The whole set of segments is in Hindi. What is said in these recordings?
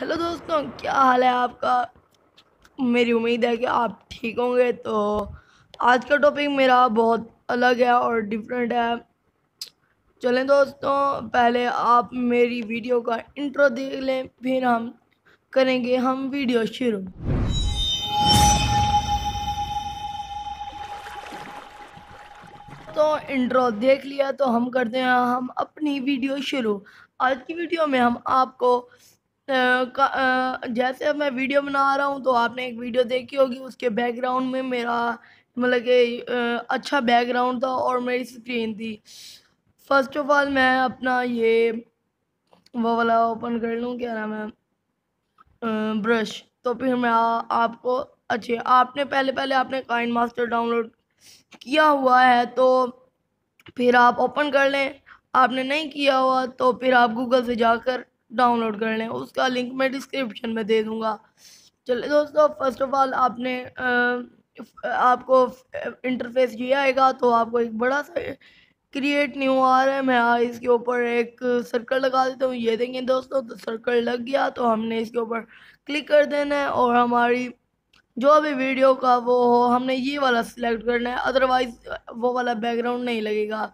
हेलो दोस्तों क्या हाल है आपका मेरी उम्मीद है कि आप ठीक होंगे तो आज का टॉपिक मेरा बहुत अलग है और डिफरेंट है चलें दोस्तों पहले आप मेरी वीडियो का इंट्रो देख लें फिर हम करेंगे हम वीडियो शुरू तो इंट्रो देख लिया तो हम करते हैं हम अपनी वीडियो शुरू आज की वीडियो में हम आपको जैसे मैं वीडियो बना रहा हूँ तो आपने एक वीडियो देखी होगी उसके बैकग्राउंड में मेरा मतलब कि अच्छा बैकग्राउंड था और मेरी स्क्रीन थी फर्स्ट ऑफ ऑल मैं अपना ये वो वाला ओपन कर लूँ क्या नाम है ब्रश तो फिर मैं आ, आपको अच्छे आपने पहले पहले आपने काइन मास्टर डाउनलोड किया हुआ है तो फिर आप ओपन कर लें आपने नहीं किया हुआ तो फिर आप गूगल से जाकर डाउनलोड कर लें उसका लिंक मैं डिस्क्रिप्शन में दे दूँगा चलिए दोस्तों फर्स्ट ऑफ ऑल आपने आपको इंटरफेस ये आएगा तो आपको एक बड़ा सा क्रिएट न्यू आ रहा है मैं इसके ऊपर एक सर्कल लगा देता हूँ ये देखें दोस्तों तो सर्कल लग गया तो हमने इसके ऊपर क्लिक कर देना है और हमारी जो भी वीडियो का वो हो हमने ये वाला सिलेक्ट करना है अदरवाइज़ वो वाला बैकग्राउंड नहीं लगेगा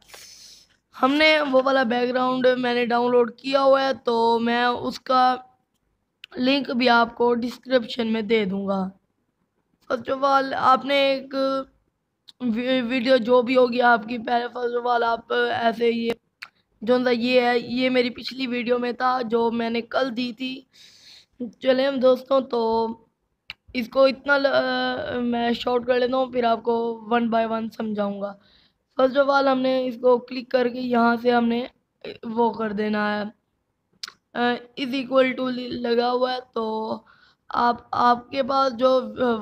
हमने वो वाला बैकग्राउंड मैंने डाउनलोड किया हुआ है तो मैं उसका लिंक भी आपको डिस्क्रिप्शन में दे दूँगा फर्स्ट ऑफ ऑल आपने एक वीडियो जो भी होगी आपकी पहले फर्स्ट ऑफ ऑल आप ऐसे ये जो ये है ये मेरी पिछली वीडियो में था जो मैंने कल दी थी चले हम दोस्तों तो इसको इतना ल, आ, मैं शॉर्ट कर लेता हूँ फिर आपको वन बाय वन समझाऊँगा फर्स्ट ऑफ ऑल हमने इसको क्लिक करके यहाँ से हमने वो कर देना है इज़ इक्वल टू लगा हुआ है तो आप आपके पास जो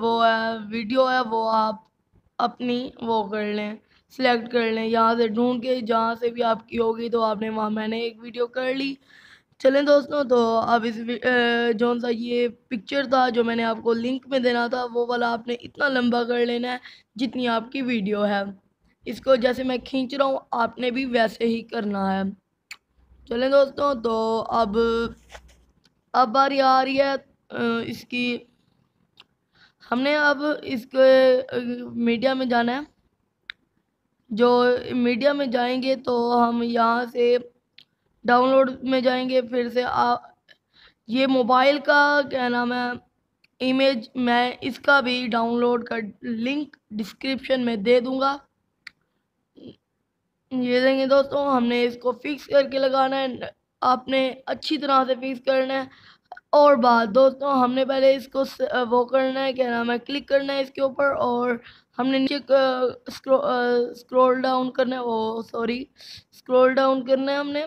वो है वीडियो है वो आप अपनी वो कर लें सेलेक्ट कर लें यहाँ से ढूंढ के जहाँ से भी आपकी होगी तो आपने वहाँ मैंने एक वीडियो कर ली चलें दोस्तों तो अब इस जो सा ये पिक्चर था जो मैंने आपको लिंक में देना था वो वाला आपने इतना लंबा कर लेना है जितनी आपकी वीडियो है इसको जैसे मैं खींच रहा हूँ आपने भी वैसे ही करना है चलें दोस्तों तो अब अब बारी आ रही है इसकी हमने अब इसके मीडिया में जाना है जो मीडिया में जाएंगे तो हम यहाँ से डाउनलोड में जाएंगे फिर से आ, ये मोबाइल का क्या नाम है इमेज मैं इसका भी डाउनलोड कर लिंक डिस्क्रिप्शन में दे दूँगा ये देंगे दोस्तों हमने इसको फिक्स करके लगाना है आपने अच्छी तरह से फिक्स करना है और बात दोस्तों हमने पहले इसको वो करना है क्या नाम है क्लिक करना है इसके ऊपर और हमने नीचे स्क्रॉल स्क्रोल डाउन करना है ओ सॉरी स्क्रोल डाउन करना है हमने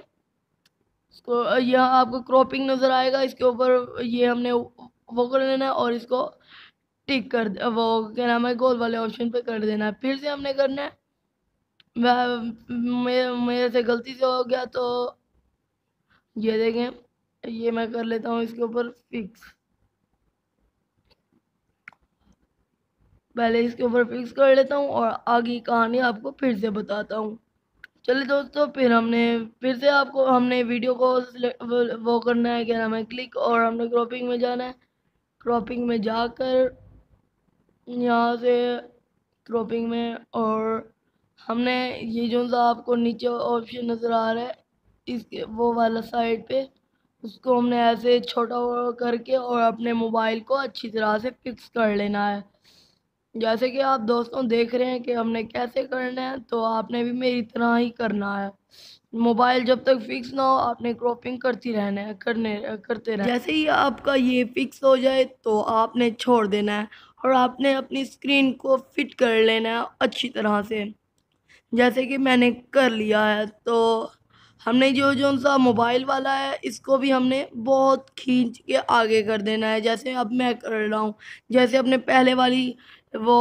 यह आपको क्रॉपिंग नज़र आएगा इसके ऊपर ये हमने वो कर लेना है और इसको टिक कर वो क्या नाम है गोल वाले ऑप्शन पे कर देना है फिर से हमने करना है मेरे मेरे से गलती से हो गया तो ये देखें ये मैं कर लेता हूँ इसके ऊपर फिक्स पहले इसके ऊपर फिक्स कर लेता हूँ और आगे कहानी आपको फिर से बताता हूँ चलिए दोस्तों फिर हमने फिर से आपको हमने वीडियो को वो करना है क्या नाम है क्लिक और हमने क्रॉपिंग में जाना है क्रॉपिंग में जाकर यहाँ से क्रॉपिंग में और हमने ये जो सा आपको नीचे ऑप्शन नज़र आ रहा है इसके वो वाला साइड पे उसको हमने ऐसे छोटा करके और अपने मोबाइल को अच्छी तरह से फिक्स कर लेना है जैसे कि आप दोस्तों देख रहे हैं कि हमने कैसे करना है तो आपने भी मेरी तरह ही करना है मोबाइल जब तक फिक्स ना हो आपने क्रॉपिंग करती रहना है करने करते रहना जैसे ही आपका ये फिक्स हो जाए तो आपने छोड़ देना है और आपने अपनी स्क्रीन को फिट कर लेना है अच्छी तरह से जैसे कि मैंने कर लिया है तो हमने जो जो सा मोबाइल वाला है इसको भी हमने बहुत खींच के आगे कर देना है जैसे अब मैं कर रहा हूँ जैसे अपने पहले वाली वो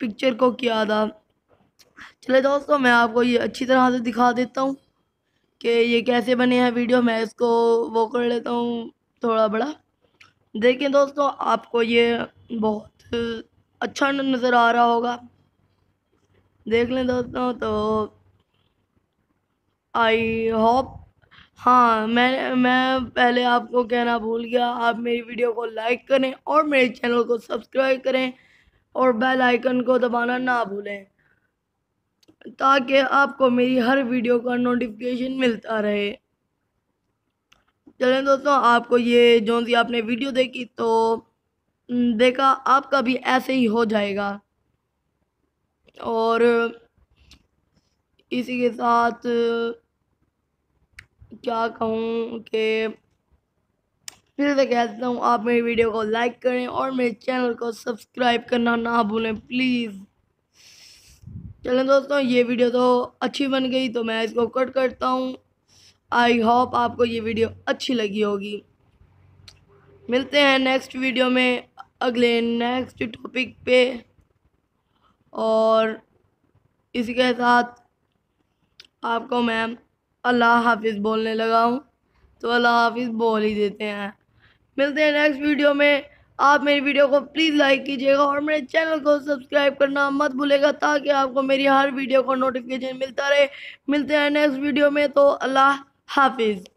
पिक्चर को किया था चले दोस्तों मैं आपको ये अच्छी तरह से दिखा देता हूँ कि ये कैसे बने हैं वीडियो मैं इसको वो कर लेता हूँ थोड़ा बड़ा देखें दोस्तों आपको ये बहुत अच्छा नज़र आ रहा होगा देख लें दोस्तों तो आई होप हाँ मैं मैं पहले आपको कहना भूल गया आप मेरी वीडियो को लाइक करें और मेरे चैनल को सब्सक्राइब करें और बेल आइकन को दबाना ना भूलें ताकि आपको मेरी हर वीडियो का नोटिफिकेशन मिलता रहे चलें दोस्तों आपको ये जो सी आपने वीडियो देखी तो देखा आपका भी ऐसे ही हो जाएगा और इसी के साथ क्या कहूँ कि फिर से कहता हूँ आप मेरी वीडियो को लाइक करें और मेरे चैनल को सब्सक्राइब करना ना भूलें प्लीज़ चलें दोस्तों ये वीडियो तो अच्छी बन गई तो मैं इसको कट करता हूँ आई होप आपको ये वीडियो अच्छी लगी होगी मिलते हैं नेक्स्ट वीडियो में अगले नेक्स्ट टॉपिक पे और इसी के साथ आपको मैं अल्लाह हाफिज़ बोलने लगा हूँ तो अल्लाह हाफिज़ बोल ही देते हैं मिलते हैं नेक्स्ट वीडियो में आप मेरी वीडियो को प्लीज़ लाइक कीजिएगा और मेरे चैनल को सब्सक्राइब करना मत भूलेगा ताकि आपको मेरी हर वीडियो का नोटिफिकेशन मिलता रहे मिलते हैं नेक्स्ट वीडियो में तो अल्लाह हाफिज़